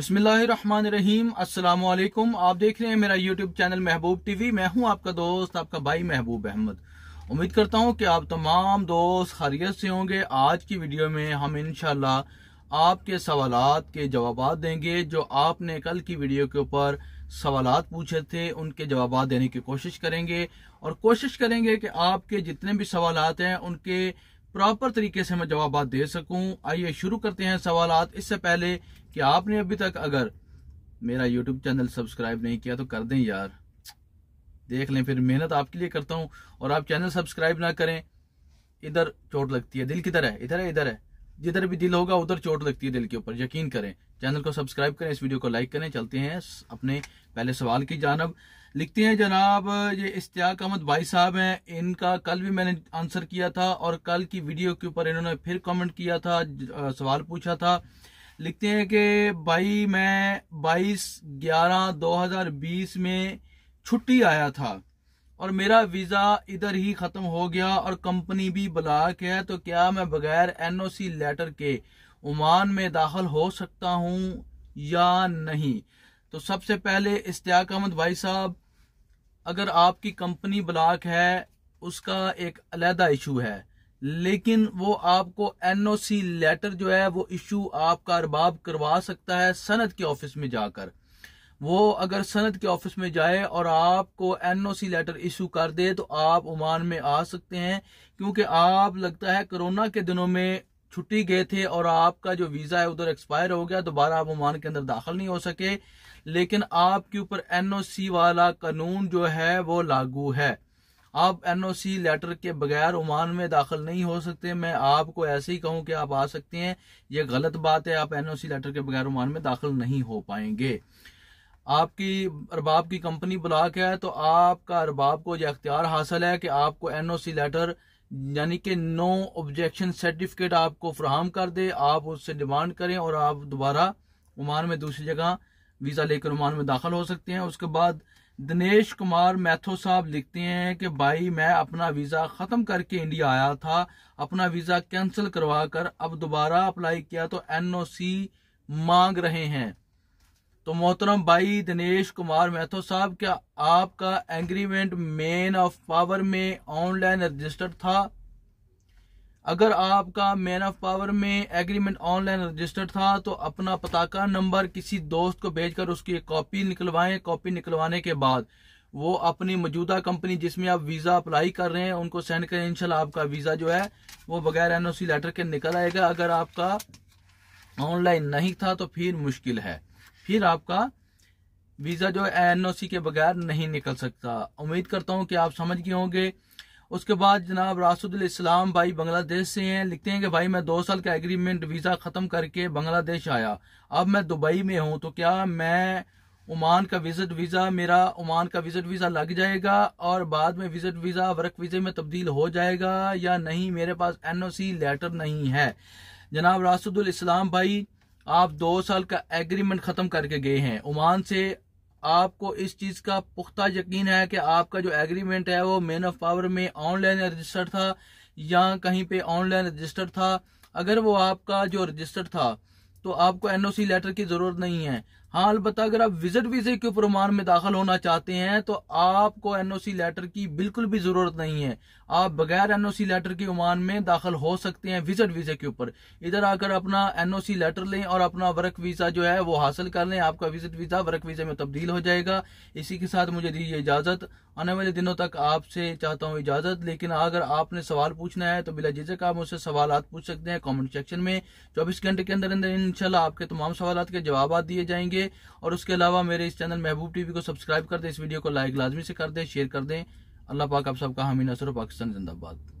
अस्सलाम वालेकुम आप देख रहे हैं मेरा यूट्यूब चैनल महबूब टीवी मैं हूं आपका दोस्त आपका भाई महबूब अहमद उम्मीद करता हूं कि आप तमाम दोस्त खरीत से होंगे आज की वीडियो में हम इनशाला आपके सवाल के जवाब देंगे जो आपने कल की वीडियो के ऊपर सवाल पूछे थे उनके जवाब देने की कोशिश करेंगे और कोशिश करेंगे कि आपके जितने भी सवाल हैं उनके प्रॉपर तरीके से मैं जवाब दे सकूं आइए शुरू करते हैं सवाल इससे पहले कि आपने अभी तक अगर मेरा यूट्यूब चैनल सब्सक्राइब नहीं किया तो कर दें यार देख लें फिर मेहनत आपके लिए करता हूं और आप चैनल सब्सक्राइब ना करें इधर चोट लगती है दिल किधर है इधर है इधर है जिधर भी दिल होगा उधर चोट लगती है दिल के ऊपर यकीन करें चैनल को सब्सक्राइब करें इस वीडियो को लाइक करें चलते हैं अपने पहले सवाल की जानब लिखते हैं जनाब ये इश्तियाक अहमद भाई साहब हैं इनका कल भी मैंने आंसर किया था और कल की वीडियो के ऊपर इन्होंने फिर कमेंट किया था सवाल पूछा था लिखते हैं कि भाई मैं 22 ग्यारह 2020 में छुट्टी आया था और मेरा वीज़ा इधर ही ख़त्म हो गया और कंपनी भी ब्लॉक है तो क्या मैं बगैर एनओसी लेटर के ओमान में दाखिल हो सकता हूँ या नहीं तो सबसे पहले इश्तियाक अहमद भाई साहब अगर आपकी कंपनी ब्लॉक है उसका एक अलहदा इशू है लेकिन वो आपको एनओसी लेटर जो है वो इशू आपका अरबाब करवा सकता है सनत के ऑफिस में जाकर वो अगर सनत के ऑफिस में जाए और आपको एनओसी लेटर इशू कर दे तो आप ओमान में आ सकते हैं क्योंकि आप लगता है कोरोना के दिनों में छुट्टी गए थे और आपका जो वीज़ा है उधर एक्सपायर हो गया दोबारा आप ओमान के अंदर दाखिल नहीं हो सके लेकिन आपके ऊपर एनओसी वाला कानून जो है वो लागू है आप एनओसी लेटर के बगैर ओमान में दाखिल नहीं हो सकते मैं आपको ऐसे ही कहूं कि आप आ सकते हैं ये गलत बात है आप एनओसी लेटर के बगैर ओमान में दाखिल नहीं हो पाएंगे आपकी अरबाब की कंपनी ब्लॉक है तो आपका अरबाब को यह अख्तियार हासिल है कि आपको एन ओ सी लेटर यानी कि नो ऑब्जेक्शन सर्टिफिकेट आपको फ्राहम कर दे आप उससे डिमांड करें और आप दोबारा उमान में दूसरी जगह वीज़ा लेकर उमान में दाखिल हो सकते हैं उसके बाद दिनेश कुमार मैथो साहब लिखते हैं कि भाई मैं अपना वीज़ा ख़त्म करके इंडिया आया था अपना वीज़ा कैंसिल करवा कर अब दोबारा अप्लाई किया तो एन ओ सी मांग रहे हैं तो मोहतरम भाई दिनेश कुमार मैथो साहब क्या आपका एग्रीमेंट मेन ऑफ पावर में ऑनलाइन रजिस्टर्ड था अगर आपका मैन ऑफ पावर में एग्रीमेंट ऑनलाइन रजिस्टर्ड था तो अपना पताका नंबर किसी दोस्त को भेजकर उसकी एक कॉपी निकलवाएं कॉपी निकलवाने के बाद वो अपनी मौजूदा कंपनी जिसमें आप वीज़ा अप्लाई कर रहे हैं उनको सेंड करें इंशाल्लाह आपका वीज़ा जो है वो बगैर एनओसी लेटर के निकल आएगा अगर आपका ऑनलाइन नहीं था तो फिर मुश्किल है फिर आपका वीजा जो एन के बगैर नहीं निकल सकता उम्मीद करता हूँ कि आप समझ गए होंगे उसके बाद जनाब रासुदुल इस्लाम भाई बांग्लादेश से हैं लिखते हैं कि भाई मैं दो साल का एग्रीमेंट वीज़ा ख़त्म करके बांग्लादेश आया अब मैं दुबई में हूँ तो क्या मैं ओमान का विजिट वीज़ा मेरा ओमान का विजिट वीज़ा लग जाएगा और बाद में विजिट वीज़ा वर्क वीज़े में तब्दील हो जाएगा या नहीं मेरे पास एनओसी लेटर नहीं है जनाब रासुदुल इस्लाम भाई आप दो साल का एग्रीमेंट ख़त्म करके गए हैं ओमान से आपको इस चीज़ का पुख्ता यकीन है कि आपका जो एग्रीमेंट है वो मैन ऑफ पावर में ऑनलाइन रजिस्टर था या कहीं पे ऑनलाइन रजिस्टर था अगर वो आपका जो रजिस्टर था तो आपको एनओसी लेटर की ज़रूरत नहीं है हाँ अलबत्त अगर आप विजिट वीजे के प्रमाण में दाखिल होना चाहते हैं तो आपको एनओसी लेटर की बिल्कुल भी जरूरत नहीं है आप बगैर एनओसी लेटर के ओमान में दाखिल हो सकते हैं विजिट वीजे के ऊपर इधर आकर अपना एनओसी लेटर लें और अपना वर्क वीजा जो है वो हासिल कर लें आपका विजिट वीजा वर्क वीजे में तब्दील हो जाएगा इसी के साथ मुझे दीजिए इजाजत आने वाले दिनों तक आपसे चाहता हूँ इजाजत लेकिन अगर आपने सवाल पूछना है तो बिला झिझक आप मुझसे सवाल पूछ सकते हैं कॉमेंट सेक्शन में चौबीस घंटे के अंदर अंदर इनशाला आपके तमाम सवाल के जवाब दिए जाएंगे कीजिए और उसके अलावा मेरे इस चैनल महबूब टीवी को सब्सक्राइब कर दें इस वीडियो को लाइक लाजमी से कर दें शेयर कर दें अल्लाह पाक आप सबका हमी नसर पाकिस्तान जिंदाबाद